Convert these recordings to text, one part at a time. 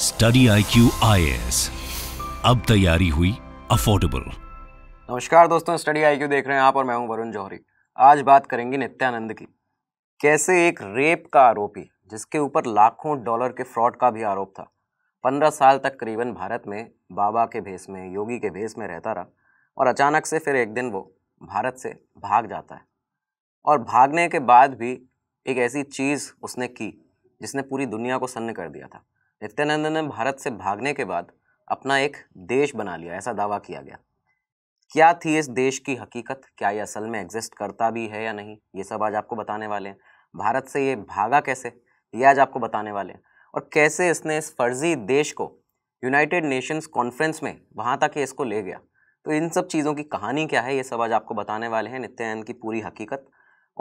study I Q अब तैयारी हुई अफोर्डेबल नमस्कार दोस्तों स्टडी आई क्यू देख रहे हैं आप और मैं हूं वरुण जौहरी आज बात करेंगे नित्यानंद की कैसे एक रेप का आरोपी जिसके ऊपर लाखों डॉलर के फ्रॉड का भी आरोप था पंद्रह साल तक करीबन भारत में बाबा के भेस में योगी के भेस में रहता रहा और अचानक से फिर एक दिन वो भारत से भाग जाता है और भागने के बाद भी एक ऐसी चीज़ उसने की जिसने पूरी दुनिया को सन्न कर दिया था नित्यानंद ने भारत से भागने के बाद अपना एक देश बना लिया ऐसा दावा किया गया क्या थी इस देश की हकीकत क्या ये असल में एग्जिस्ट करता भी है या नहीं ये सब आज आपको बताने वाले हैं भारत से ये भागा कैसे ये आज आपको बताने वाले हैं और कैसे इसने इस फर्जी देश को यूनाइटेड नेशंस कॉन्फ्रेंस में वहाँ तक इसको ले गया तो इन सब चीज़ों की कहानी क्या है ये सब आज आपको बताने वाले हैं नित्यानंद की पूरी हकीकत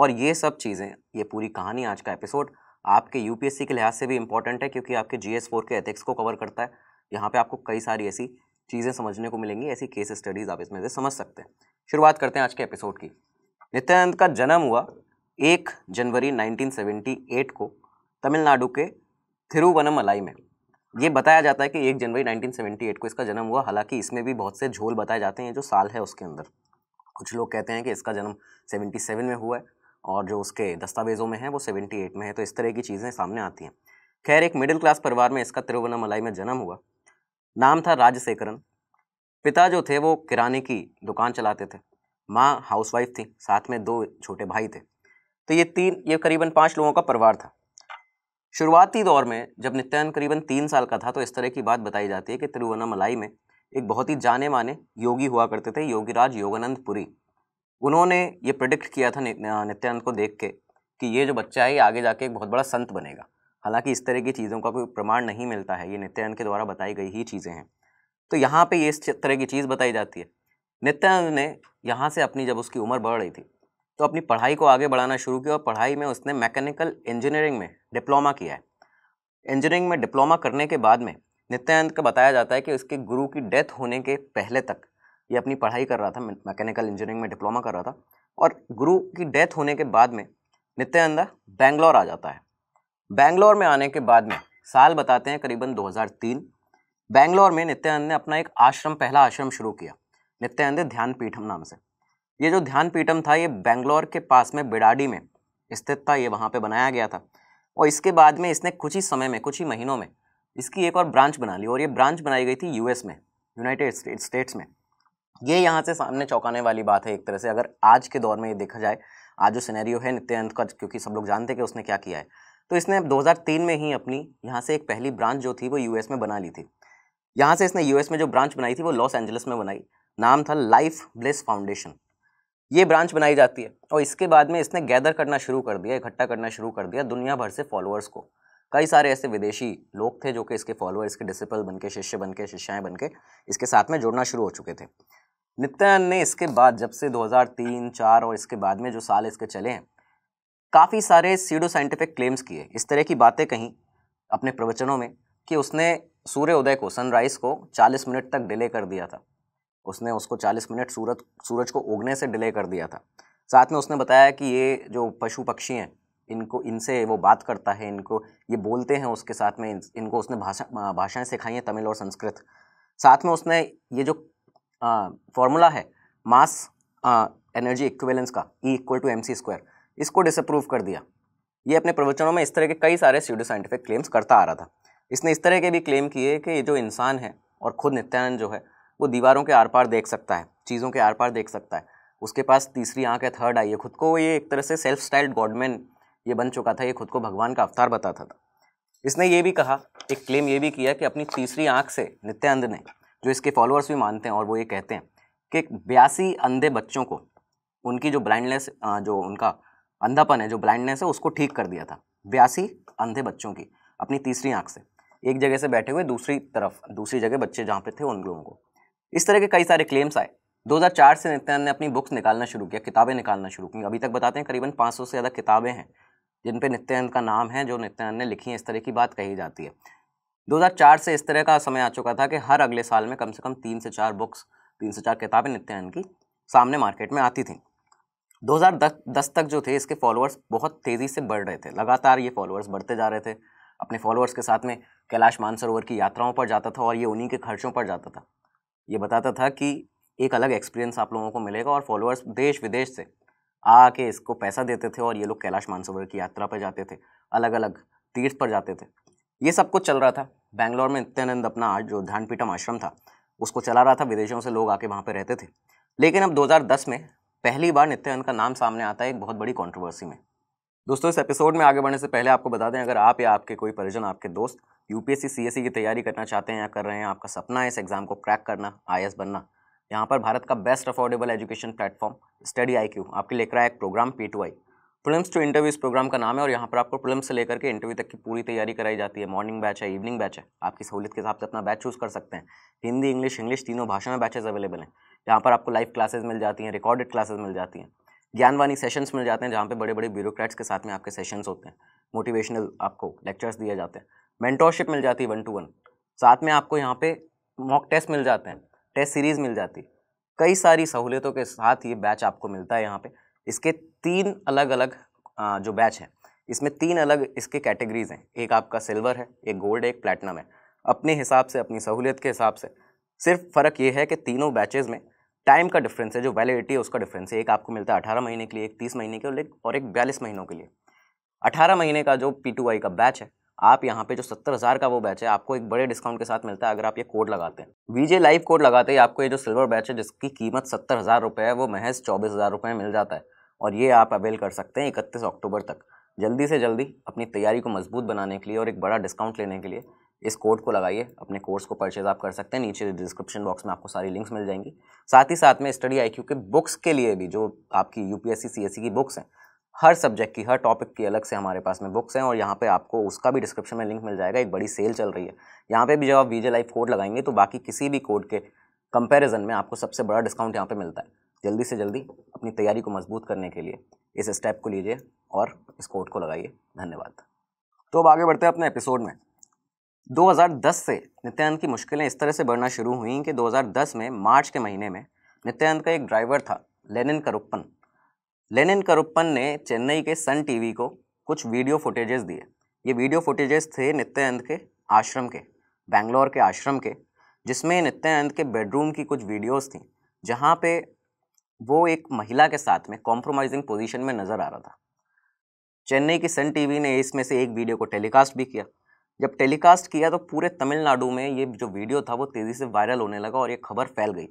और ये सब चीज़ें ये पूरी कहानी आज का एपिसोड आपके यूपीएससी के लिहाज से भी इंपॉर्टेंट है क्योंकि आपके जी एस फोर के एथिक्स को कवर करता है यहाँ पे आपको कई सारी ऐसी चीज़ें समझने को मिलेंगी ऐसी केस स्टडीज़ आप इसमें से समझ सकते हैं शुरुआत करते हैं आज के एपिसोड की नित्यानंद का जन्म हुआ एक जनवरी 1978 को तमिलनाडु के थिरुवनमलाई में ये बताया जाता है कि एक जनवरी 1978 को इसका जन्म हुआ हालांकि इसमें भी बहुत से झोल बताए जाते हैं जो साल है उसके अंदर कुछ लोग कहते हैं कि इसका जन्म सेवेंटी में हुआ है और जो उसके दस्तावेज़ों में है वो सेवेंटी एट में है तो इस तरह की चीज़ें सामने आती हैं खैर एक मिडिल क्लास परिवार में इसका तिरुवनामलाई में जन्म हुआ नाम था राजशेखरन पिता जो थे वो किराने की दुकान चलाते थे माँ हाउसवाइफ थी साथ में दो छोटे भाई थे तो ये तीन ये करीबन पाँच लोगों का परिवार था शुरुआती दौर में जब नित्यानंद करीबन तीन साल का था तो इस तरह की बात बताई जाती है कि तिरुवनामलाई में एक बहुत ही जाने माने योगी हुआ करते थे योगीराज योगानंद पुरी उन्होंने ये प्रिडिक्ट किया था नित्यानंद को देख के कि ये जो बच्चा है ये आगे जाके एक बहुत बड़ा संत बनेगा हालांकि इस तरह की चीज़ों का कोई प्रमाण नहीं मिलता है ये नित्यानंद के द्वारा बताई गई ही चीज़ें हैं तो यहाँ पे ये इस तरह की चीज़ बताई जाती है नित्यानंद ने यहाँ से अपनी जब उसकी उम्र बढ़ रही थी तो अपनी पढ़ाई को आगे बढ़ाना शुरू किया और पढ़ाई में उसने मैकेनिकल इंजीनियरिंग में डिप्लोमा किया है इंजीनियरिंग में डिप्लोमा करने के बाद में नित्यानंद का बताया जाता है कि उसके गुरु की डेथ होने के पहले तक ये अपनी पढ़ाई कर रहा था मैकेनिकल इंजीनियरिंग में डिप्लोमा कर रहा था और गुरु की डेथ होने के बाद में नित्यानंदा बैंगलोर आ जाता है बैंगलोर में आने के बाद में साल बताते हैं करीबन 2003 बैंगलोर में नित्यानंद ने अपना एक आश्रम पहला आश्रम शुरू किया नित्यानंद ध्यान पीठम नाम से ये जो ध्यान पीठम था ये बैंगलोर के पास में बिडाडी में स्थित था ये वहाँ पर बनाया गया था और इसके बाद में इसने कुछ ही समय में कुछ ही महीनों में इसकी एक और ब्रांच बना ली और ये ब्रांच बनाई गई थी यूएस में यूनाइटेड स्टेट्स में ये यहाँ से सामने चौंकाने वाली बात है एक तरह से अगर आज के दौर में ये देखा जाए आज जो सिनेरियो है नित्यानंद का क्योंकि सब लोग जानते हैं कि उसने क्या किया है तो इसने 2003 में ही अपनी यहाँ से एक पहली ब्रांच जो थी वो यूएस में बना ली थी यहाँ से इसने यूएस में जो ब्रांच बनाई थी वो लॉस एंजलिस में बनाई नाम था लाइफ ब्लेस फाउंडेशन ये ब्रांच बनाई जाती है और इसके बाद में इसने गैदर करना शुरू कर दिया इकट्ठा करना शुरू कर दिया दुनिया भर से फॉलोअर्स को कई सारे ऐसे विदेशी लोग थे जो कि इसके फॉलोअर इसके डिसिपल बन के शिष्य बन के शिष्याएँ बन के इसके साथ में जुड़ना शुरू हो चुके थे नित्यानंद ने इसके बाद जब से 2003, 4 और इसके बाद में जो साल इसके चले हैं काफ़ी सारे सीडो साइंटिफिक क्लेम्स किए इस तरह की बातें कहीं अपने प्रवचनों में कि उसने सूर्य उदय को सनराइज़ को 40 मिनट तक डिले कर दिया था उसने उसको 40 मिनट सूरज सूरज को उगने से डिले कर दिया था साथ में उसने बताया कि ये जो पशु पक्षी हैं इनको इनसे वो बात करता है इनको ये बोलते हैं उसके साथ में इन, इनको उसने भाषा भाषाएँ सिखाई हैं तमिल और संस्कृत साथ में उसने ये जो फॉर्मूला है मास एनर्जी इक्विवेलेंस का E equal to M C square इसको डिसअप्रूव कर दिया ये अपने प्रवचनों में इस तरह के कई सारे स्यूडो साइंटिफिक क्लेम्स करता आ रहा था इसने इस तरह के भी क्लेम किए कि ये जो इंसान है और खुद नित्यानंद जो है वो दीवारों के आर पार देख सकता है चीज़ों के आर पार देख सकता है उसके पास तीसरी आँख है थर्ड आई है खुद को ये एक तरह से सेल्फ स्टाइल्ड गॉडमैन ये बन चुका था ये खुद को भगवान का अवतार बताता था इसने ये भी कहा एक क्लेम ये भी किया कि अपनी तीसरी आँख से नित्यानंद ने जो इसके फॉलोअर्स भी मानते हैं और वो ये कहते हैं कि बयासी अंधे बच्चों को उनकी जो ब्लाइंडनेस जो उनका अंधापन है जो ब्लाइंडनेस है उसको ठीक कर दिया था बयासी अंधे बच्चों की अपनी तीसरी आँख से एक जगह से बैठे हुए दूसरी तरफ दूसरी जगह बच्चे जहाँ पे थे उन लोगों को इस तरह के कई सारे क्लेम्स आए 2004 से नित्यानंद ने अपनी बुक्स निकालना शुरू किया किताबें निकालना शुरू की अभी तक बताते हैं करीबन 500 से ज़्यादा किताबें हैं जिन पे नित्यानंद का नाम है जो नित्यानंद ने लिखी हैं इस तरह की बात कही जाती है 2004 से इस तरह का समय आ चुका था कि हर अगले साल में कम से कम तीन से चार बुक्स तीन से चार किताबें नित्यानंद की सामने मार्केट में आती थी 2010 तक जो थे इसके फॉलोअर्स बहुत तेज़ी से बढ़ रहे थे लगातार ये फॉलोअर्स बढ़ते जा रहे थे अपने फॉलोअर्स के साथ में कैलाश मानसरोवर की यात्राओं पर जाता था और ये उन्हीं के खर्चों पर जाता था ये बताता था कि एक अलग एक्सपीरियंस आप लोगों को मिलेगा और फॉलोअर्स देश विदेश से आके इसको पैसा देते थे और ये लोग कैलाश मानसरोवर की यात्रा पर जाते थे अलग अलग तीर्थ पर जाते थे ये सब कुछ चल रहा था बैंगलोर में नित्यानंद अपना आज जो ध्यानपीठम आश्रम था उसको चला रहा था विदेशों से लोग आके वहाँ पर रहते थे लेकिन अब 2010 में पहली बार नित्यानंद का नाम सामने आता है एक बहुत बड़ी कॉन्ट्रोवर्सी में दोस्तों इस एपिसोड में आगे बढ़ने से पहले आपको बता दें अगर आप या आपके कोई परिजन आपके दोस्त यूपीएससी सीएससी e की तैयारी करना चाहते हैं या कर रहे हैं आपका सपना है इस एग्ज़ाम को क्रैक करना आई बनना यहाँ पर भारत का best affordable education platform study IQ आपके लेकर आया एक program P prelims to interview इस प्रोग्राम का नाम है और यहाँ पर आपको प्रिलिम्स से लेकर के इंटरव्यू तक की पूरी तैयारी कराई जाती है मॉर्निंग बैच है इवनिंग बैच है आपकी सहूलियत के हिसाब से अपना बैच चूज़ कर सकते हैं हिंदी इंग्लिश इंग्लिश तीनों भाषा में बैचेज अवेलेबल हैं यहाँ पर आपको लाइव क्लासेज मिल जाती हैं रिकॉर्डेड क्लासेज मिल जाती हैं ज्ञानवानी सेशंस मिल जाते हैं जहाँ पर बड़े बड़े ब्यूरोक्रेट्स के साथ में आपके सेशंस होते हैं मोटिवेशनल आपको लेक्चर्स दिए जाते हैं मैंटोरशिप मिल जाती है वन टू वन साथ में आपको यहाँ पे मॉक टेस्ट मिल जाते हैं टेस्ट सीरीज़ मिल जाती है कई सारी सहूलियतों के साथ ये बैच आपको मिलता है यहाँ पर इसके तीन अलग अलग जो बैच हैं इसमें तीन अलग इसके कैटेगरीज हैं एक आपका सिल्वर है एक गोल्ड एक प्लेटिनम है अपने हिसाब से अपनी सहूलियत के हिसाब से सिर्फ फ़र्क ये है कि तीनों बैचेज़ में टाइम का डिफरेंस है जो वैलिडिटी है उसका डिफरेंस है एक आपको मिलता है अठारह महीने के लिए एक तीस महीने के लिए और एक बयालीस महीनों के लिए अठारह महीने का जो पी टू का बैच है आप यहाँ पे जो सत्तर हज़ार का वो बैच है आपको एक बड़े डिस्काउंट के साथ मिलता है अगर आप ये कोड लगाते हैं वीजे लाइव कोड लगाते ही आपको ये जो सिल्वर बैच है जिसकी कीमत सत्तर हज़ार रुपये है वो महज चौबीस हज़ार रुपये में मिल जाता है और ये आप अवेल कर सकते हैं इकतीस अक्टूबर तक जल्दी से जल्दी अपनी तैयारी को मजबूत बनाने के लिए और एक बड़ा डिस्काउंट लेने के लिए इस कोड को लगाइए अपने कोर्स को परचेज आप कर सकते हैं नीचे डिस्क्रिप्शन बॉक्स में आपको सारी लिंक्स मिल जाएंगी साथ ही साथ में स्टडी आई के बुक्स के लिए भी जो आपकी यू पी की बुक्स हैं हर सब्जेक्ट की हर टॉपिक की अलग से हमारे पास में बुक्स हैं और यहाँ पे आपको उसका भी डिस्क्रिप्शन में लिंक मिल जाएगा एक बड़ी सेल चल रही है यहाँ पे भी जब आप वीजे लाइफ कोड लगाएंगे तो बाकी किसी भी कोड के कंपैरिजन में आपको सबसे बड़ा डिस्काउंट यहाँ पे मिलता है जल्दी से जल्दी अपनी तैयारी को मजबूत करने के लिए इस स्टेप को लीजिए और इस कोड को लगाइए धन्यवाद तो अब आगे बढ़ते हैं अपने एपिसोड में 2010 से नित्यानंद की मुश्किलें इस तरह से बढ़ना शुरू हुई कि 2010 में मार्च के महीने में नित्यानंद का एक ड्राइवर था लेनिन करुप्पन लेनिन करुप्पन ने चेन्नई के सन टीवी को कुछ वीडियो फुटेजेस दिए ये वीडियो फुटेजेस थे नित्यानंद के आश्रम के बैंगलोर के आश्रम के जिसमें नित्यानंद के बेडरूम की कुछ वीडियोस थी जहाँ पे वो एक महिला के साथ में कॉम्प्रोमाइजिंग पोजीशन में नज़र आ रहा था चेन्नई की सन टीवी ने इसमें से एक वीडियो को टेलीकास्ट भी किया जब टेलीकास्ट किया तो पूरे तमिलनाडु में ये जो वीडियो था वो तेज़ी से वायरल होने लगा और ये खबर फैल गई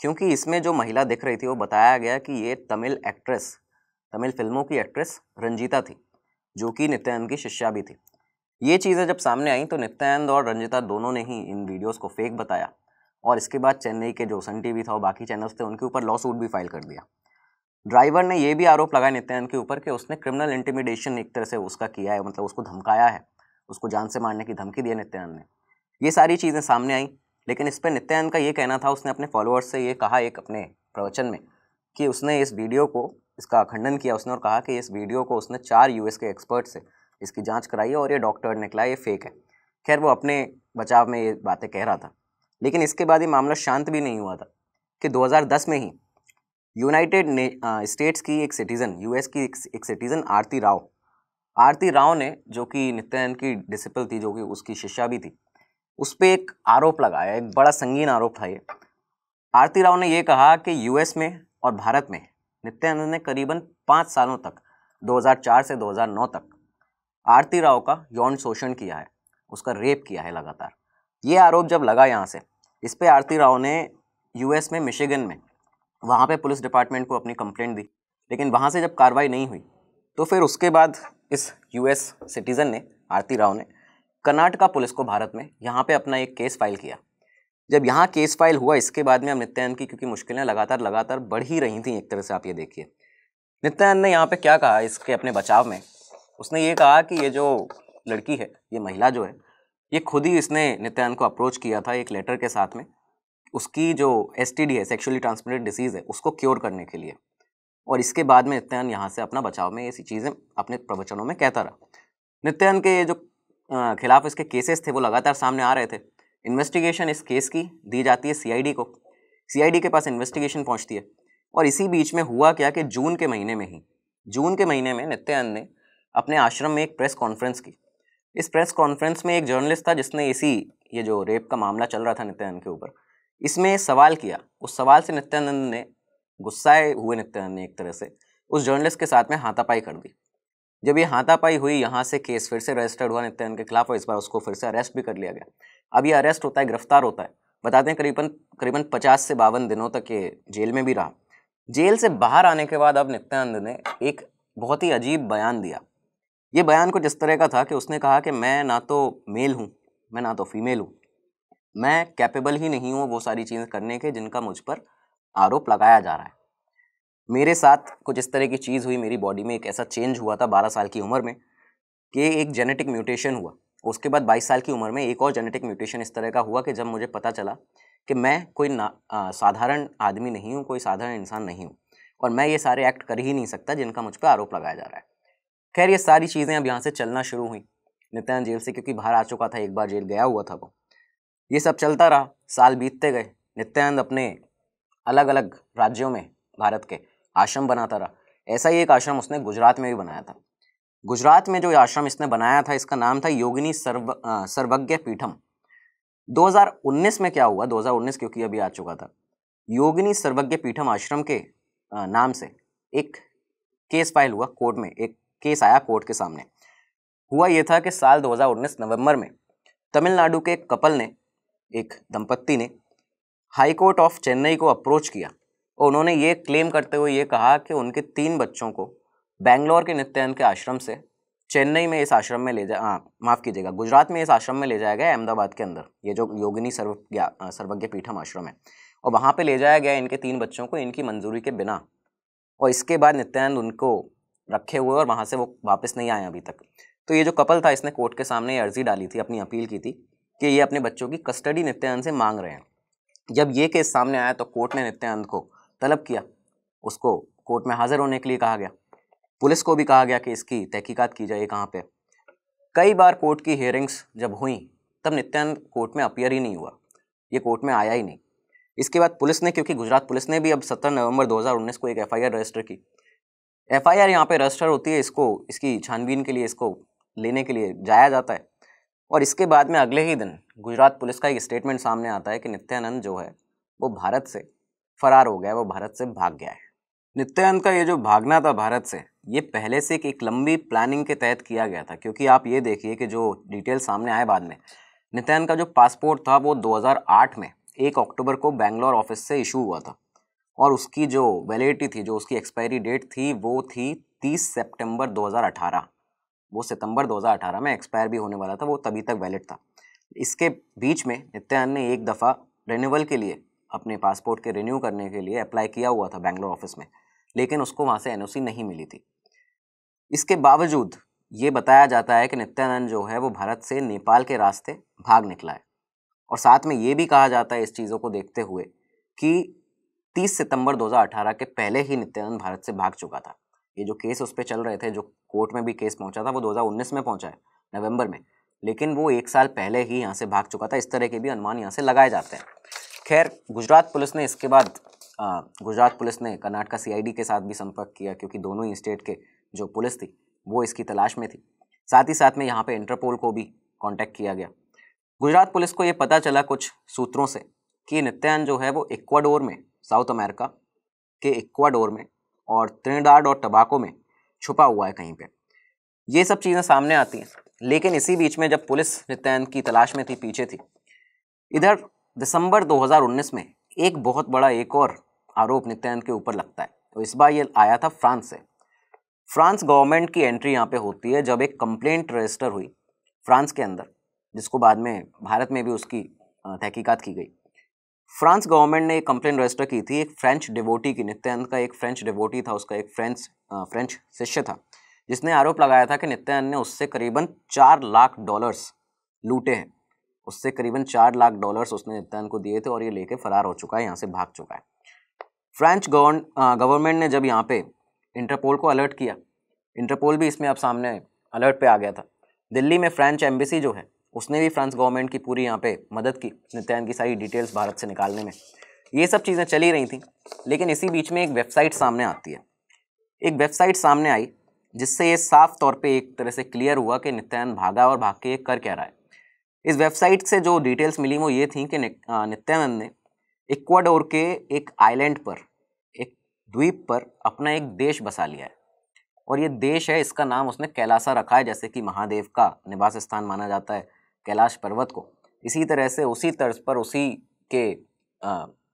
क्योंकि इसमें जो महिला दिख रही थी वो बताया गया कि ये तमिल एक्ट्रेस तमिल फिल्मों की एक्ट्रेस रंजीता थी जो कि नित्यानंद की शिष्या भी थी ये चीज़ें जब सामने आई तो नित्यानंद और रंजिता दोनों ने ही इन वीडियोज़ को फेक बताया और इसके बाद चेन्नई के जो सन टी था और बाकी चैनल्स थे उनके ऊपर लॉ सूट भी फाइल कर दिया ड्राइवर ने ये भी आरोप लगाया नित्यानंद के ऊपर कि उसने क्रिमिनल इंटिमिडेशन एक तरह से उसका किया है मतलब उसको धमकाया है उसको जान से मारने की धमकी दिया नित्यानंद ने ये सारी चीज़ें सामने आई लेकिन इस पर नित्यानंद का ये कहना था उसने अपने फॉलोअर्स से ये कहा एक अपने प्रवचन में कि उसने इस वीडियो को इसका खंडन किया उसने और कहा कि इस वीडियो को उसने चार यू के एक्सपर्ट से इसकी जाँच कराई और ये डॉक्टर निकला ये फेक है खैर वो अपने बचाव में ये बातें कह रहा था लेकिन इसके बाद ये मामला शांत भी नहीं हुआ था कि 2010 में ही यूनाइटेड स्टेट्स की एक सिटीज़न यूएस की एक, एक सिटीज़न आरती राव आरती राव ने जो कि नित्यानंद की डिसिपल थी जो कि उसकी शिष्या भी थी उस पर एक आरोप लगाया एक बड़ा संगीन आरोप था ये आरती राव ने यह कहा कि यूएस में और भारत में नित्यानंद ने करीबन पाँच सालों तक 2004 से 2009 तक आरती राव का यौन शोषण किया है उसका रेप किया है लगातार ये आरोप जब लगा यहाँ से इस पर आरती राव ने यूएस में मिशिगन में वहाँ पे पुलिस डिपार्टमेंट को अपनी कंप्लेंट दी लेकिन वहाँ से जब कार्रवाई नहीं हुई तो फिर उसके बाद इस यूएस सिटीज़न ने आरती राव ने कर्नाटका पुलिस को भारत में यहाँ पे अपना एक केस फाइल किया जब यहाँ केस फाइल हुआ इसके बाद में अब नित्यानंद की क्योंकि मुश्किलें लगातार लगातार बढ़ ही रही थी एक तरह से आप ये देखिए नित्यानंद ने यहाँ पे क्या कहा इसके अपने बचाव में उसने ये कहा कि ये जो लड़की है ये महिला जो है ये खुद ही इसने नित्यानंद को अप्रोच किया था एक लेटर के साथ में उसकी जो एस है सेक्शुअली ट्रांसमिटेड डिसीज़ है उसको क्योर करने के लिए और इसके बाद में नित्यानंद यहाँ से अपना बचाव में ऐसी चीज़ें अपने प्रवचनों में कहता रहा नित्यानंद के जो खिलाफ इसके केसेस थे वो लगातार सामने आ रहे थे इन्वेस्टिगेशन इस केस की दी जाती है सीआईडी को सीआईडी के पास इन्वेस्टिगेशन पहुंचती है और इसी बीच में हुआ क्या कि जून के महीने में ही जून के महीने में नित्यानंद ने अपने आश्रम में एक प्रेस कॉन्फ्रेंस की इस प्रेस कॉन्फ्रेंस में एक जर्नलिस्ट था जिसने इसी ये जो रेप का मामला चल रहा था नित्यानंद के ऊपर इसमें सवाल किया उस सवाल से नित्यानंद ने गुस्साए हुए नित्यानंद ने एक तरह से उस जर्नलिस्ट के साथ में हाथापाई कर दी जब ये हाथापाई हुई यहाँ से केस फिर से रजिस्टर्ड हुआ नित्यानंद के खिलाफ और इस बार उसको फिर से अरेस्ट भी कर लिया गया अब ये अरेस्ट होता है गिरफ्तार होता है बताते हैं करीबन करीबन पचास से बावन दिनों तक ये जेल में भी रहा जेल से बाहर आने के बाद अब नित्यानंद ने एक बहुत ही अजीब बयान दिया ये बयान कुछ इस तरह का था कि उसने कहा कि मैं ना तो मेल हूँ मैं ना तो फीमेल हूँ मैं कैपेबल ही नहीं हूँ वो सारी चीज़ करने के जिनका मुझ पर आरोप लगाया जा रहा है मेरे साथ कुछ इस तरह की चीज़ हुई मेरी बॉडी में एक ऐसा चेंज हुआ था बारह साल की उम्र में कि एक जेनेटिक म्यूटेशन हुआ उसके बाद बाईस साल की उम्र में एक और जेनेटिक म्यूटेशन इस तरह का हुआ कि जब मुझे पता चला कि मैं कोई ना साधारण आदमी नहीं हूँ कोई साधारण इंसान नहीं हूँ और मैं ये सारे एक्ट कर ही नहीं सकता जिनका मुझ पर आरोप लगाया जा रहा है खैर ये सारी चीज़ें अब यहाँ से चलना शुरू हुई नित्यानंद जेल से क्योंकि बाहर आ चुका था एक बार जेल गया हुआ था वो ये सब चलता रहा साल बीतते गए नित्यानंद अपने अलग अलग राज्यों में भारत के आश्रम बनाता रहा ऐसा ही एक आश्रम उसने गुजरात में भी बनाया था गुजरात में जो आश्रम इसने बनाया था इसका नाम था योगिनी सर्व सर्वज्ञ पीठम 2019 में क्या हुआ 2019 क्योंकि अभी आ चुका था योगिनी सर्वज्ञ पीठम आश्रम के नाम से एक केस फाइल हुआ कोर्ट में एक केस आया कोर्ट के सामने हुआ यह था कि साल 2019 नवंबर में तमिलनाडु के कपल ने एक दंपत्ति ने हाई कोर्ट ऑफ चेन्नई को अप्रोच किया और उन्होंने ये क्लेम करते हुए ये कहा कि उनके तीन बच्चों को बैंगलोर के नित्यानंद के आश्रम से चेन्नई में इस आश्रम में ले जा हाँ माफ़ कीजिएगा गुजरात में इस आश्रम में ले जाया गया अहमदाबाद के अंदर ये जो योगिनी सर्व सर्वज्ञ पीठम आश्रम है और वहाँ पे ले जाया गया इनके तीन बच्चों को इनकी मंजूरी के बिना और इसके बाद नित्यानंद उनको रखे हुए और वहाँ से वो वापस नहीं आए अभी तक तो ये जो कपल था इसने कोर्ट के सामने अर्जी डाली थी अपनी अपील की थी कि ये अपने बच्चों की कस्टडी नित्यानंद से मांग रहे हैं जब ये केस सामने आया तो कोर्ट ने नित्यानंद को तलब किया उसको कोर्ट में हाज़िर होने के लिए कहा गया पुलिस को भी कहा गया कि इसकी तहकीकात की जाए कहाँ पर कई बार कोर्ट की हेयरिंग्स जब हुई तब नित्यानंद कोर्ट में अपियर ही नहीं हुआ ये कोर्ट में आया ही नहीं इसके बाद पुलिस ने क्योंकि गुजरात पुलिस ने भी अब 17 नवंबर 2019 को एक एफआईआर रजिस्टर की एफ आई आर यहाँ पर रजिस्टर होती है इसको इसकी छानबीन के लिए इसको लेने के लिए जाया जाता है और इसके बाद में अगले ही दिन गुजरात पुलिस का एक स्टेटमेंट सामने आता है कि नित्यानंद जो है वो भारत से फरार हो गया है वो भारत से भाग गया है नित्यानंद का ये जो भागना था भारत से ये पहले से एक लंबी प्लानिंग के तहत किया गया था क्योंकि आप ये देखिए कि जो डिटेल सामने आए बाद में नित्यानंद का जो पासपोर्ट था वो दो में एक अक्टूबर को बैंगलोर ऑफिस से इशू हुआ था और उसकी जो वैलिडिटी थी जो उसकी एक्सपायरी डेट थी वो थी 30 सितंबर 2018 वो सितंबर 2018 में एक्सपायर भी होने वाला था वो तभी तक वैलिड था इसके बीच में नित्यानंद ने एक दफ़ा रिन्यूअल के लिए अपने पासपोर्ट के रिन्यू करने के लिए अप्लाई किया हुआ था बैंगलोर ऑफिस में लेकिन उसको वहाँ से एनओसी नहीं मिली थी इसके बावजूद ये बताया जाता है कि नित्यानंद जो है वो भारत से नेपाल के रास्ते भाग निकला है और साथ में ये भी कहा जाता है इस चीज़ों को देखते हुए कि 30 सितंबर 2018 के पहले ही नित्यानंद भारत से भाग चुका था ये जो केस उस पर चल रहे थे जो कोर्ट में भी केस पहुंचा था वो 2019 में पहुंचा है नवंबर में लेकिन वो एक साल पहले ही यहाँ से भाग चुका था इस तरह के भी अनुमान यहाँ से लगाए जाते हैं खैर गुजरात पुलिस ने इसके बाद गुजरात पुलिस ने कर्नाटका सीआईडी के साथ भी संपर्क किया क्योंकि दोनों ही स्टेट के जो पुलिस थी वो इसकी तलाश में थी साथ ही साथ में यहाँ पर इंटरपोल को भी कॉन्टैक्ट किया गया गुजरात पुलिस को ये पता चला कुछ सूत्रों से कि नित्यान जो है वो इक्वाडोर में साउथ अमेरिका के इक्वाडोर में और त्रिनिडाड और टबाको में छुपा हुआ है कहीं पे ये सब चीज़ें सामने आती हैं लेकिन इसी बीच में जब पुलिस नित्यानंद की तलाश में थी पीछे थी इधर दिसंबर 2019 में एक बहुत बड़ा एक और आरोप नित्यानंद के ऊपर लगता है तो इस बार ये आया था फ्रांस से फ्रांस गवर्नमेंट की एंट्री यहाँ पे होती है जब एक कंप्लेंट रजिस्टर हुई फ्रांस के अंदर जिसको बाद में भारत में भी उसकी तहकीकात की गई फ्रांस गवर्नमेंट ने एक कंप्लेन रजिस्टर की थी एक फ्रेंच डिवोटी की नित्यानंद का एक फ्रेंच डिवोटी था उसका एक फ्रेंच फ्रेंच शिष्य था जिसने आरोप लगाया था कि नित्यानंद ने उससे करीबन चार लाख डॉलर्स लूटे हैं उससे करीबन चार लाख डॉलर्स उसने नित्यानंद को दिए थे और ये लेके फरार हो चुका है यहाँ से भाग चुका है फ्रेंच गवर्नमेंट ने जब यहाँ पे इंटरपोल को अलर्ट किया इंटरपोल भी इसमें अब सामने अलर्ट पे आ गया था दिल्ली में फ्रेंच एम्बेसी जो है उसने भी फ्रांस गवर्नमेंट की पूरी यहाँ पे मदद की नित्यान की सारी डिटेल्स भारत से निकालने में ये सब चीज़ें चली रही थी लेकिन इसी बीच में एक वेबसाइट सामने आती है एक वेबसाइट सामने आई जिससे ये साफ तौर पे एक तरह से क्लियर हुआ कि नित्यान भागा और भाग के ये कर क्या रहा है इस वेबसाइट से जो डिटेल्स मिली वो ये थी कि नित्यानंद ने इक्वाडोर के एक आइलैंड पर एक द्वीप पर अपना एक देश बसा लिया है और ये देश है इसका नाम उसने कैलासा रखा है जैसे कि महादेव का निवास स्थान माना जाता है कैलाश पर्वत को इसी तरह से उसी तर्ज पर उसी के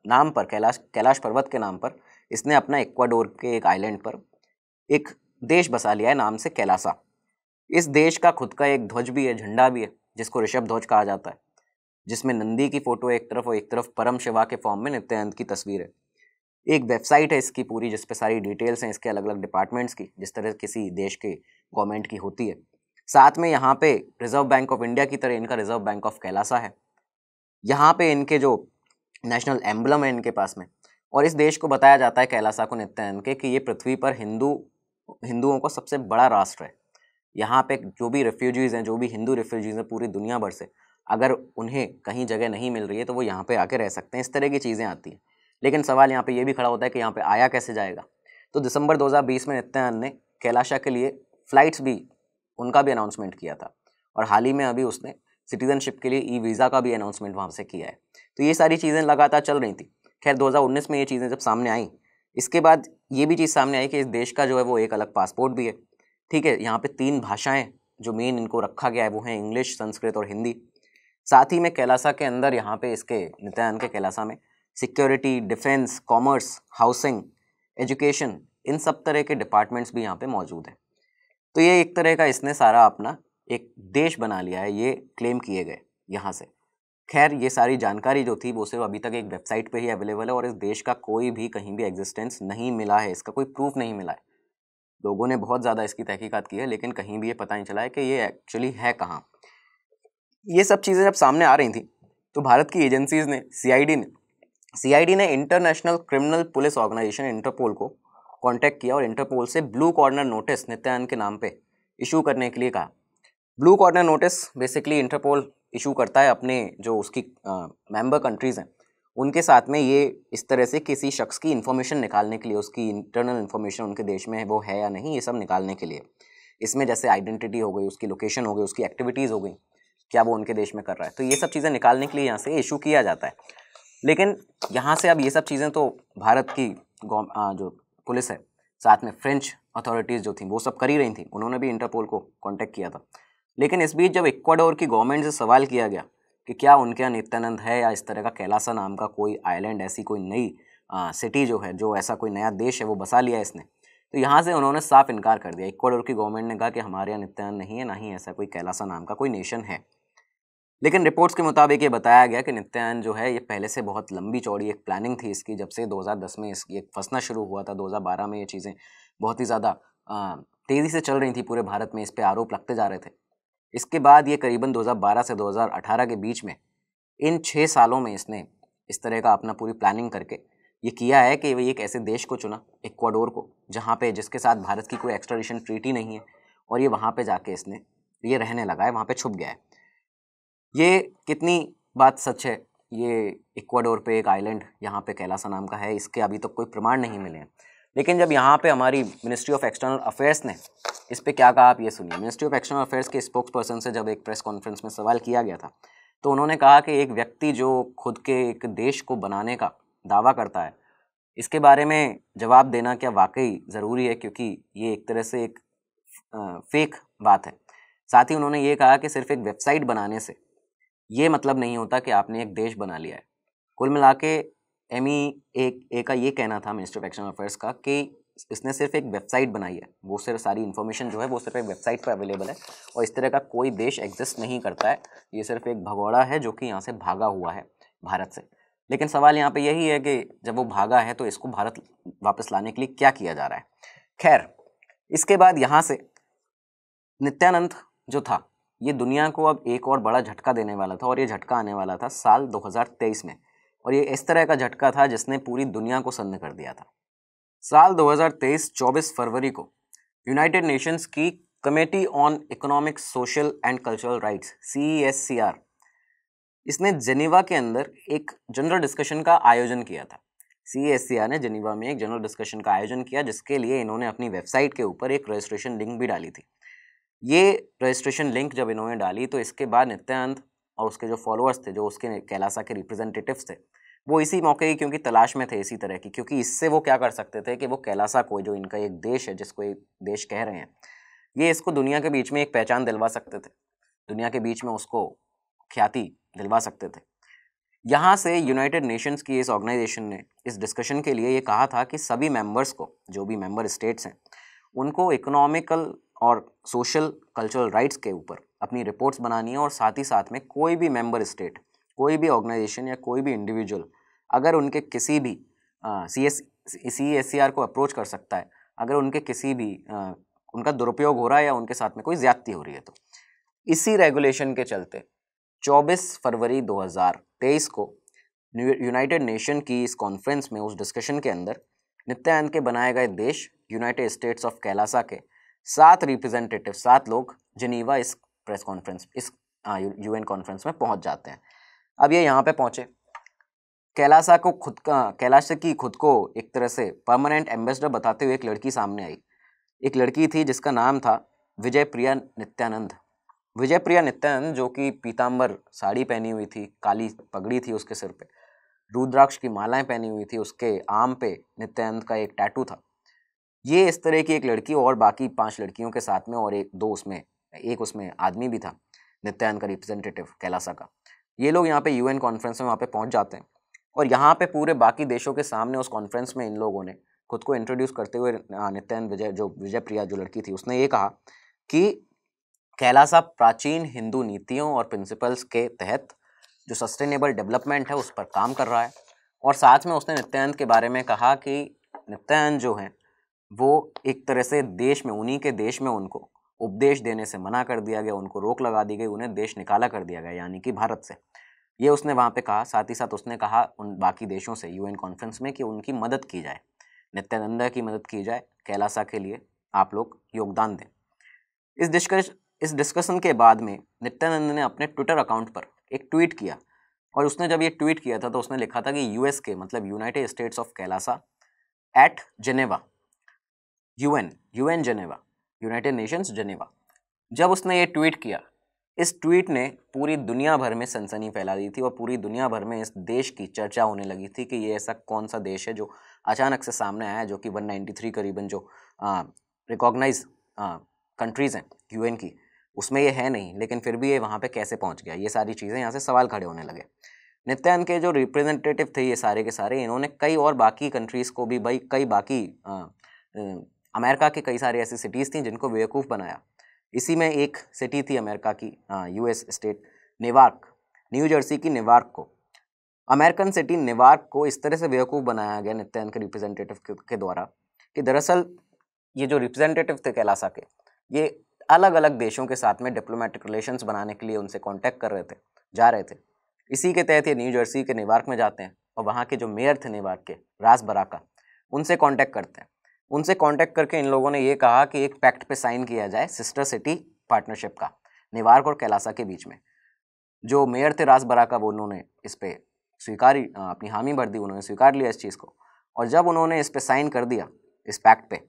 नाम पर कैलाश कैलाश पर्वत के नाम पर इसने अपना इक्वाडोर के एक आइलैंड पर एक देश बसा लिया है नाम से कैलासा इस देश का खुद का एक ध्वज भी है झंडा भी है जिसको ऋषभ ध्वज कहा जाता है जिसमें नंदी की फ़ोटो एक तरफ और एक तरफ परम शिवा के फॉर्म में नित्यानंद की तस्वीर है एक वेबसाइट है इसकी पूरी जिस सारी डिटेल्स हैं इसके अलग अलग डिपार्टमेंट्स की जिस तरह किसी देश के गवर्नमेंट की होती है साथ में यहाँ पे रिजर्व बैंक ऑफ इंडिया की तरह इनका रिजर्व बैंक ऑफ कैलासा है यहाँ पे इनके जो नेशनल एम्बलम है इनके पास में और इस देश को बताया जाता है कैलासा को नित्यानंद के कि ये पृथ्वी पर हिंदू हिंदुओं का सबसे बड़ा राष्ट्र है यहाँ पे जो भी रेफ्यूजीज़ हैं जो भी हिंदू रेफ्यूजीज़ हैं पूरी दुनिया भर से अगर उन्हें कहीं जगह नहीं मिल रही है तो वो यहाँ पे आके रह सकते हैं इस तरह की चीज़ें आती हैं लेकिन सवाल यहाँ पे ये भी खड़ा होता है कि यहाँ पे आया कैसे जाएगा तो दिसंबर 2020 में नित्यानंद ने कैलाशा के लिए फ़्लाइट्स भी उनका भी अनाउंसमेंट किया था और हाल ही में अभी उसने सिटीजनशिप के लिए ई वीज़ा का भी अनाउंसमेंट वहाँ से किया है तो ये सारी चीज़ें लगातार चल रही थी खैर 2019 में ये चीज़ें जब सामने आई इसके बाद ये भी चीज़ सामने आई कि इस देश का जो है वो एक अलग पासपोर्ट भी है ठीक है यहाँ पे तीन भाषाएं जो मेन इनको रखा गया है वो हैं इंग्लिश संस्कृत और हिंदी साथ ही में कैलासा के अंदर यहाँ पे इसके नित्यान के कैलासा में security defence commerce housing education इन सब तरह के डिपार्टमेंट्स भी यहाँ पे मौजूद हैं तो ये एक तरह का इसने सारा अपना एक देश बना लिया है ये क्लेम किए गए यहाँ से खैर ये सारी जानकारी जो थी वो सिर्फ अभी तक एक वेबसाइट पे ही अवेलेबल है और इस देश का कोई भी कहीं भी एग्जिस्टेंस नहीं मिला है इसका कोई प्रूफ नहीं मिला है लोगों ने बहुत ज़्यादा इसकी तहकीकात की है लेकिन कहीं भी ये पता नहीं चला है कि ये एक्चुअली है कहाँ ये सब चीज़ें जब सामने आ रही थी तो भारत की एजेंसीज़ ने सी ने सी ने international criminal police organisation Interpol को कॉन्टैक्ट किया और इंटरपोल से ब्लू कॉर्नर नोटिस नित्यानंद के नाम पर इशू करने के लिए कहा blue corner notice basically Interpol issue करता है अपने जो उसकी मेंबर कंट्रीज़ हैं उनके साथ में ये इस तरह से किसी शख्स की इन्फॉर्मेशन निकालने के लिए उसकी इंटरनल इन्फॉर्मेशन उनके देश में है वो है या नहीं ये सब निकालने के लिए इसमें जैसे आइडेंटिटी हो गई उसकी लोकेशन हो गई उसकी एक्टिविटीज़ हो गई क्या वो उनके देश में कर रहा है तो ये सब चीज़ें निकालने के लिए यहाँ से इशू किया जाता है लेकिन यहाँ से अब ये सब चीज़ें तो भारत की जो पुलिस है साथ में फ्रेंच अथॉरिटीज़ जो थी वो सब कर ही रही थी उन्होंने भी इंटरपोल को कॉन्टैक्ट किया था लेकिन इस बीच जब इक्वाडोर की गवर्नमेंट से सवाल किया गया कि क्या उनके यहाँ नित्यानंद है या इस तरह का कैलासा नाम का कोई आइलैंड ऐसी कोई नई सिटी जो है जो ऐसा कोई नया देश है वो बसा लिया इसने तो यहाँ से उन्होंने साफ इनकार कर दिया इक्वाडोर की गवर्नमेंट ने कहा कि हमारे यहाँ नित्यानंद नहीं है ना ही ऐसा कोई कैलासा नाम का कोई नेशन है लेकिन रिपोर्ट्स के मुताबिक ये बताया गया कि नित्यान जो है ये पहले से बहुत लंबी चौड़ी एक प्लानिंग थी इसकी जब से 2010 में इसकी एक फंसना शुरू हुआ था 2012 में ये चीज़ें बहुत ही ज़्यादा तेज़ी से चल रही थी पूरे भारत में इस पर आरोप लगते जा रहे थे इसके बाद ये करीबन 2012 से 2018 के बीच में इन छः सालों में इसने इस तरह का अपना पूरी प्लानिंग करके ये किया है कि वही एक ऐसे देश को चुना इक्वाडोर को जहाँ पे जिसके साथ भारत की कोई एक्स्ट्राडिशन ट्रीटी नहीं है और ये वहाँ पे जाके इसने ये रहने लगा है वहाँ पे छुप गया है ये कितनी बात सच है ये इक्वाडोर पे एक आइलैंड यहाँ पे कैलासा नाम का है इसके अभी तक तो कोई प्रमाण नहीं मिले हैं लेकिन जब यहाँ पे हमारी मिनिस्ट्री ऑफ एक्सटर्नल अफेयर्स ने इस पर क्या कहा आप ये सुनिए मिनिस्ट्री ऑफ एक्सटर्नल अफेयर्स के स्पोक्स पर्सन से जब एक प्रेस कॉन्फ्रेंस में सवाल किया गया था तो उन्होंने कहा कि एक व्यक्ति जो खुद के एक देश को बनाने का दावा करता है इसके बारे में जवाब देना क्या वाकई ज़रूरी है क्योंकि ये एक तरह से एक फेक बात है साथ ही उन्होंने ये कहा कि सिर्फ एक वेबसाइट बनाने से ये मतलब नहीं होता कि आपने एक देश बना लिया है कुल मिला के एम ई एक ए का ये कहना था मिनिस्टर ऑफ एक्सटर्नल अफेयर्स का कि इसने सिर्फ एक वेबसाइट बनाई है वो सिर्फ सारी इन्फॉर्मेशन जो है वो सिर्फ एक वेबसाइट पर अवेलेबल है और इस तरह का कोई देश एग्जिस्ट नहीं करता है ये सिर्फ एक भगौड़ा है जो कि यहाँ से भागा हुआ है भारत से लेकिन सवाल यहाँ पे यही है कि जब वो भागा है तो इसको भारत वापस लाने के लिए क्या किया जा रहा है खैर इसके बाद यहाँ से नित्यानंद जो था ये दुनिया को अब एक और बड़ा झटका देने वाला था और ये झटका आने वाला था साल 2023 में और ये इस तरह का झटका था जिसने पूरी दुनिया को सन्न कर दिया था साल 2023 24 फरवरी को यूनाइटेड नेशंस की committee on economic social and cultural rights सी इसने जेनीवा के अंदर एक जनरल डिस्कशन का आयोजन किया था सी e ने जेनेवा में एक जनरल डिस्कशन का आयोजन किया जिसके लिए इन्होंने अपनी वेबसाइट के ऊपर एक रजिस्ट्रेशन लिंक भी डाली थी ये रजिस्ट्रेशन लिंक जब इन्होंने डाली तो इसके बाद नित्यानंद और उसके जो फॉलोअर्स थे जो उसके कैलासा के रिप्रेजेंटेटिव्स थे वो इसी मौके की क्योंकि तलाश में थे इसी तरह की क्योंकि इससे वो क्या कर सकते थे कि वो कैलासा को जो इनका एक देश है जिसको एक देश कह रहे हैं ये इसको दुनिया के बीच में एक पहचान दिलवा सकते थे दुनिया के बीच में उसको ख्याति दिलवा सकते थे यहाँ से यूनाइटेड नेशंस की इस ऑर्गेनाइजेशन ने इस डिस्कशन के लिए ये कहा था कि सभी मेंबर्स को जो भी मेंबर स्टेट्स हैं उनको इकोनॉमिकल और सोशल कल्चरल राइट्स के ऊपर अपनी रिपोर्ट्स बनानी है और साथ ही साथ में कोई भी मेंबर स्टेट कोई भी ऑर्गेनाइजेशन या कोई भी इंडिविजुअल अगर उनके किसी भी C S C S C R को अप्रोच कर सकता है अगर उनके किसी भी आ, उनका दुरुपयोग हो रहा है या उनके साथ में कोई ज़्यादती हो रही है तो इसी रेगुलेशन के चलते 24 फरवरी 2023 को यूनाइटेड नेशन की इस कॉन्फ्रेंस में उस डिस्कशन के अंदर नित्यानंद के बनाए गए देश यूनाइटेड स्टेट्स ऑफ कैलासा के सात रिप्रेजेंटेटिव सात लोग जनीवा इस प्रेस कॉन्फ्रेंस इस यू एन कॉन्फ्रेंस में पहुंच जाते हैं अब ये यहाँ पे पहुँचे कैलाशा को खुद का कैलाश की खुद को एक तरह से परमानेंट एम्बेसडर बताते हुए एक लड़की सामने आई एक लड़की थी जिसका नाम था विजय प्रिया नित्यानंद विजय प्रिया नित्यानंद जो कि पीताम्बर साड़ी पहनी हुई थी काली पगड़ी थी उसके सिर पर रुद्राक्ष की मालाएं पहनी हुई थी उसके आम पे नित्यानंद का एक टैटू था ये इस तरह की एक लड़की और बाकी पांच लड़कियों के साथ में और एक दो उसमें एक उसमें आदमी भी था नित्यान का रिप्रेजेंटेटिव कैलासा का ये लोग यहाँ पे यूएन कॉन्फ्रेंस में वहाँ पे पहुँच जाते हैं और यहाँ पे पूरे बाकी देशों के सामने उस कॉन्फ्रेंस में इन लोगों ने खुद को इंट्रोड्यूस करते हुए नित्यान विजय जो विजय प्रिया जो लड़की थी उसने ये कहा कि कैलासा प्राचीन हिंदू नीतियों और प्रिंसिपल्स के तहत जो सस्टेनेबल डेवलपमेंट है उस पर काम कर रहा है और साथ में उसने नित्यानंद के बारे में कहा कि नित्यानंद जो हैं वो एक तरह से देश में उन्हीं के देश में उनको उपदेश देने से मना कर दिया गया उनको रोक लगा दी गई उन्हें देश निकाला कर दिया गया यानी कि भारत से ये उसने वहाँ पे कहा साथ ही साथ उसने कहा उन बाकी देशों से यूएन कॉन्फ्रेंस में कि उनकी मदद की जाए नित्यानंदा की मदद की जाए कैलासा के लिए आप लोग योगदान दें इस डिस्कश इस डिस्कशन के बाद में नित्यानंद ने अपने ट्विटर अकाउंट पर एक ट्वीट किया और उसने जब ये ट्वीट किया था तो उसने लिखा था कि यूएस के मतलब United States of Kailasa at Geneva UN UN Geneva United Nations Geneva जब उसने ये ट्वीट किया इस ट्वीट ने पूरी दुनिया भर में सनसनी फैला दी थी और पूरी दुनिया भर में इस देश की चर्चा होने लगी थी कि ये ऐसा कौन सा देश है जो अचानक से सामने आया जो कि 193 करीबन जो रिकॉग्नाइज कंट्रीज़ हैं यूएन की उसमें ये है नहीं लेकिन फिर भी ये वहाँ पे कैसे पहुँच गया ये सारी चीज़ें यहाँ से सवाल खड़े होने लगे नित्यान के जो रिप्रेजेंटेटिव थे ये सारे के सारे इन्होंने कई और बाकी कंट्रीज़ को भी भाई कई बाकी अमेरिका के कई सारे ऐसी सिटीज़ थी जिनको बेवकूफ़ बनाया इसी में एक सिटी थी अमेरिका की U state Newark New Jersey की नेवार्क को अमेरिकन सिटी नेवार्क को इस तरह से बेवकूफ़ बनाया गया नित्यान के रिप्रेजेंटेटिव के, द्वारा कि दरअसल ये जो रिप्रेजेंटेटिव थे कैलासा के ये अलग अलग देशों के साथ में डिप्लोमेटिक रिलेशंस बनाने के लिए उनसे कांटेक्ट कर रहे थे जा रहे थे इसी के तहत ये न्यू जर्सी के न्यूयॉर्क में जाते हैं और वहाँ के जो मेयर थे नेवार्क के रास बराका उनसे कॉन्टैक्ट करते हैं उनसे कांटेक्ट करके इन लोगों ने ये कहा कि एक पैक्ट पे साइन किया जाए सिस्टर सिटी पार्टनरशिप का निवार्क और कैलासा के बीच में जो मेयर थे राज बरा का वो उन्होंने इस पर स्वीकार अपनी हामी भर दी उन्होंने स्वीकार लिया इस चीज़ को और जब उन्होंने इस पर साइन कर दिया इस पैक्ट पे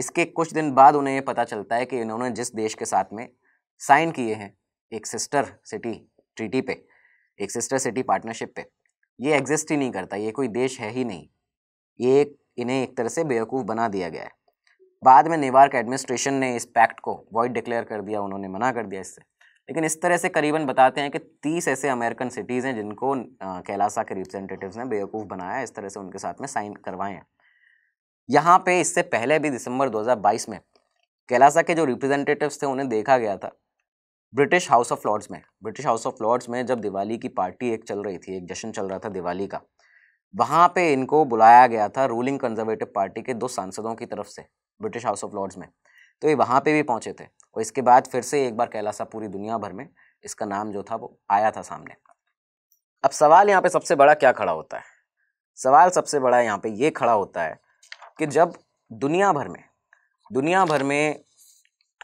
इसके कुछ दिन बाद उन्हें ये पता चलता है कि इन्होंने जिस देश के साथ में साइन किए हैं एक सिस्टर सिटी ट्रीटी पे एक सिस्टर सिटी पार्टनरशिप पे ये एग्जिस्ट ही नहीं करता ये कोई देश है ही नहीं ये एक इन्हें एक तरह से बेवकूफ़ बना दिया गया है बाद में न्यूयॉर्क एडमिनिस्ट्रेशन ने इस पैक्ट को वॉइड डिक्लेयर कर दिया उन्होंने मना कर दिया इससे लेकिन इस तरह से करीबन बताते हैं कि तीस ऐसे अमेरिकन सिटीज़ हैं जिनको कैलासा के रिप्रेजेंटेटिव ने बेवकूफ़ बनाया इस तरह से उनके साथ में साइन करवाए हैं यहाँ पे इससे पहले भी दिसंबर 2022 में कैलासा के जो रिप्रेजेंटेटिव्स थे उन्हें देखा गया था ब्रिटिश हाउस ऑफ लॉर्ड्स में ब्रिटिश हाउस ऑफ लॉर्ड्स में जब दिवाली की पार्टी एक चल रही थी एक जश्न चल रहा था दिवाली का वहाँ पे इनको बुलाया गया था रूलिंग कंजर्वेटिव पार्टी के दो सांसदों की तरफ से ब्रिटिश हाउस ऑफ लॉर्ड्स में तो ये वहाँ पे भी पहुँचे थे और इसके बाद फिर से एक बार कैलासा पूरी दुनिया भर में इसका नाम जो था वो आया था सामने अब सवाल यहाँ पे सबसे बड़ा क्या खड़ा होता है सवाल सबसे बड़ा यहाँ पे ये खड़ा होता है कि जब दुनिया भर में दुनिया भर में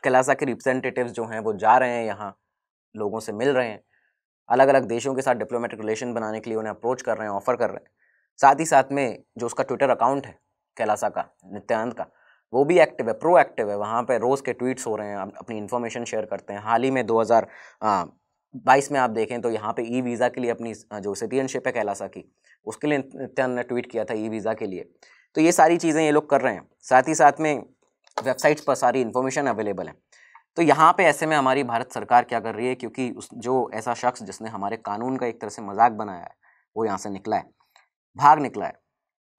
कैलासा के रिप्रजेंटेटिव जो हैं वो जा रहे हैं यहाँ लोगों से मिल रहे हैं अलग अलग देशों के साथ डिप्लोमेटिक रिलेशन बनाने के लिए उन्हें अप्रोच कर रहे हैं ऑफ़र कर रहे हैं साथ ही साथ में जो उसका ट्विटर अकाउंट है कैलासा का नित्यानंद का वो भी एक्टिव है प्रो एक्टिव है वहाँ पे रोज़ के ट्वीट्स हो रहे हैं अपनी इन्फॉर्मेशन शेयर करते हैं हाल ही में 2022 में आप देखें तो यहाँ पे ई वीज़ा के लिए अपनी जो सिटीजनशिप है कैलासा की उसके लिए नित्यानंद ने ट्वीट किया था ई वीज़ा के लिए तो ये सारी चीज़ें ये लोग कर रहे हैं साथ ही साथ में वेबसाइट्स पर सारी इन्फॉर्मेशन अवेलेबल है तो यहाँ पे ऐसे में हमारी भारत सरकार क्या कर रही है क्योंकि उस जो ऐसा शख्स जिसने हमारे कानून का एक तरह से मजाक बनाया है वो यहाँ से निकला है भाग निकला है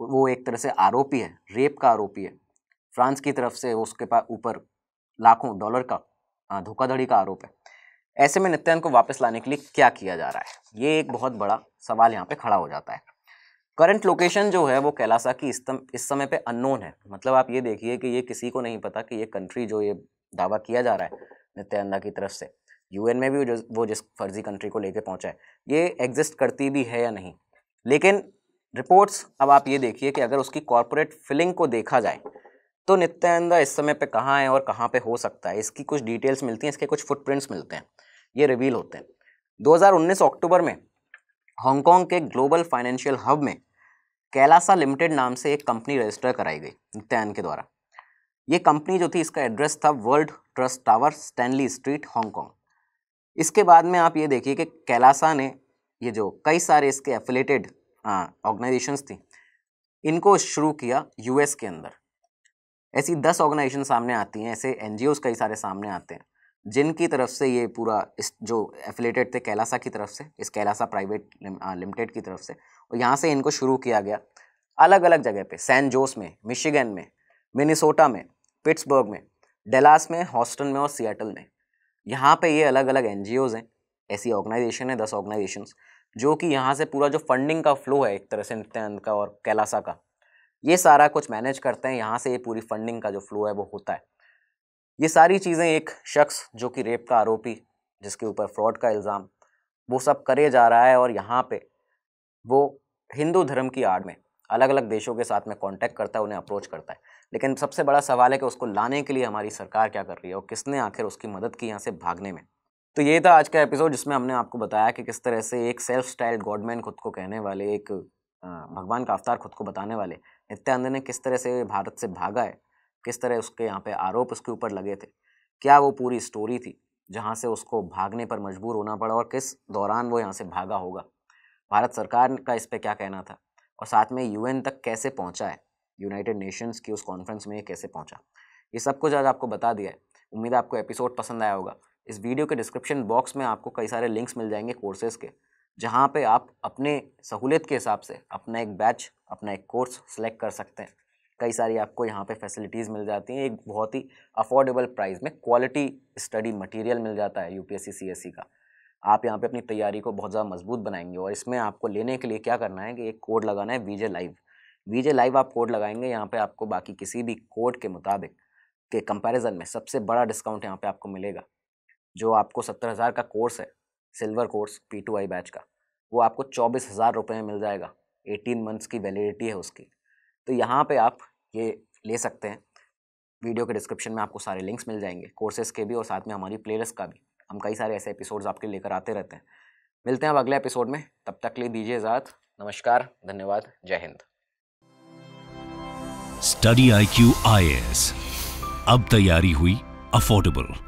वो एक तरह से आरोपी है रेप का आरोपी है फ्रांस की तरफ से उसके पास ऊपर लाखों डॉलर का धोखाधड़ी का आरोप है ऐसे में नित्यानंद को वापस लाने के लिए क्या किया जा रहा है ये एक बहुत बड़ा सवाल यहाँ पे खड़ा हो जाता है करंट लोकेशन जो है वो कैलासा की इस, तम, इस समय पे अननोन है मतलब आप ये देखिए कि ये किसी को नहीं पता कि ये कंट्री जो ये दावा किया जा रहा है नित्यानंदा की तरफ से यूएन में भी वो जिस फर्जी कंट्री को लेके पहुंचा है ये एग्जिस्ट करती भी है या नहीं लेकिन रिपोर्ट्स अब आप ये देखिए कि अगर उसकी कॉरपोरेट फिलिंग को देखा जाए तो नित्यानंदा इस समय पे कहाँ है और कहाँ पे हो सकता है इसकी कुछ डिटेल्स मिलती हैं इसके कुछ फुटप्रिंट्स मिलते हैं ये रिवील होते हैं 2019 अक्टूबर में हांगकांग के ग्लोबल फाइनेंशियल हब में कैलासा लिमिटेड नाम से एक कंपनी रजिस्टर कराई गई नित्यानंद के द्वारा ये कंपनी जो थी इसका एड्रेस था World Trust Tower Stanley Street Hong Kong इसके बाद में आप ये देखिए कि कैलासा ने ये जो कई सारे इसके एफिलेटेड ऑर्गेनाइजेशंस हाँ, थी इनको शुरू किया यूएस के अंदर ऐसी दस ऑर्गेनाइजेशन सामने आती हैं ऐसे एन कई सारे सामने आते हैं जिनकी तरफ से ये पूरा इस जो एफिलेटेड थे कैलासा की तरफ से इस कैलासा प्राइवेट हाँ, लिमिटेड की तरफ से और यहाँ से इनको शुरू किया गया अलग अलग जगह पे सैन जोस में मिशिगन में मिनिसोटा में पिट्सबर्ग में डेलास में हॉस्टन में और सियाटल में यहाँ पे ये अलग अलग एन हैं ऐसी ऑर्गेनाइजेशन है दस ऑर्गेनाइजेशंस जो कि यहाँ से पूरा जो फंडिंग का फ्लो है एक तरह से नित्यानंद का और कैलासा का ये सारा कुछ मैनेज करते हैं यहाँ से ये पूरी फंडिंग का जो फ्लो है वो होता है ये सारी चीज़ें एक शख्स जो कि रेप का आरोपी जिसके ऊपर फ्रॉड का इल्ज़ाम वो सब करे जा रहा है और यहाँ पे वो हिंदू धर्म की आड़ में अलग अलग देशों के साथ में कांटेक्ट करता है उन्हें अप्रोच करता है लेकिन सबसे बड़ा सवाल है कि उसको लाने के लिए हमारी सरकार क्या कर रही है और किसने आखिर उसकी मदद की यहाँ से भागने में तो ये था आज का एपिसोड जिसमें हमने आपको बताया कि किस तरह से एक सेल्फ स्टाइल्ड गॉडमैन खुद को कहने वाले एक भगवान का अवतार खुद को बताने वाले नित्यानंद ने किस तरह से भारत से भागा है किस तरह उसके यहाँ पे आरोप उसके ऊपर लगे थे क्या वो पूरी स्टोरी थी जहाँ से उसको भागने पर मजबूर होना पड़ा और किस दौरान वो यहाँ से भागा होगा भारत सरकार का इस पर क्या कहना था और साथ में यू तक कैसे पहुँचा है यूनाइटेड नेशंस की उस कॉन्फ्रेंस में कैसे पहुँचा ये सब कुछ आज आपको बता दिया है उम्मीद है आपको एपिसोड पसंद आया होगा इस वीडियो के डिस्क्रिप्शन बॉक्स में आपको कई सारे लिंक्स मिल जाएंगे कोर्सेज के जहाँ पे आप अपने सहूलियत के हिसाब से अपना एक बैच अपना एक कोर्स सेलेक्ट कर सकते हैं कई सारी आपको यहाँ पे फैसिलिटीज़ मिल जाती हैं एक बहुत ही अफोर्डेबल प्राइस में क्वालिटी स्टडी मटेरियल मिल जाता है यूपीएससी सीएससी का आप यहाँ पे अपनी तैयारी को बहुत ज़्यादा मजबूत बनाएंगे और इसमें आपको लेने के लिए क्या करना है कि एक कोड लगाना है वीजे लाइव वीजे लाइव आप कोड लगाएंगे यहाँ पर आपको बाकी किसी भी कोड के मुताबिक के कंपेरिजन में सबसे बड़ा डिस्काउंट यहाँ पर आपको मिलेगा जो आपको सत्तर हज़ार का कोर्स है silver course P two I batch का वो आपको चौबीस हज़ार रुपये में मिल जाएगा एटीन मंथ्स की वैलिडिटी है उसकी तो यहाँ पे आप ये ले सकते हैं वीडियो के डिस्क्रिप्शन में आपको सारे लिंक्स मिल जाएंगे कोर्सेज़ के भी और साथ में हमारी प्लेलिस्ट का भी हम कई सारे ऐसे एपिसोड्स आपके लेकर आते रहते हैं मिलते हैं अब अगले एपिसोड में तब तक ले दीजिए इजाज़त नमस्कार धन्यवाद जय हिंद study I Q I S अब तैयारी हुई अफोर्डेबल